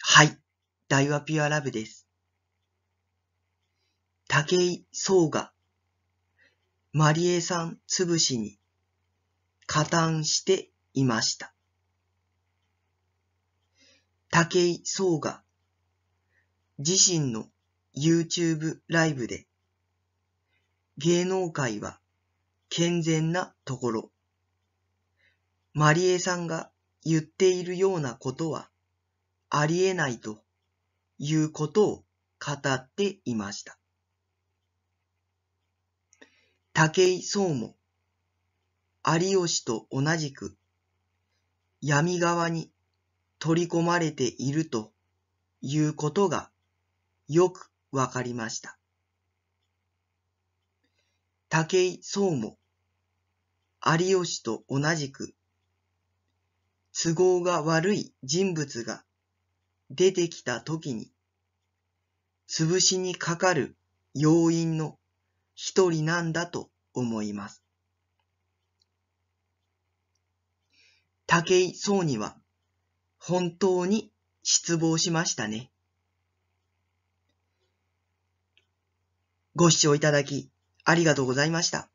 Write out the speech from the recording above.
はい、大和ピュアラブです。竹井壮が、マリエさんつぶしに、加担していました。竹井壮が、自身の YouTube ライブで、芸能界は健全なところ、マリエさんが言っているようなことはありえないということを語っていました。武井壮も有吉と同じく闇側に取り込まれているということがよくわかりました。武井壮も有吉と同じく都合が悪い人物が出てきた時に、潰しにかかる要因の一人なんだと思います。武井壮には本当に失望しましたね。ご視聴いただきありがとうございました。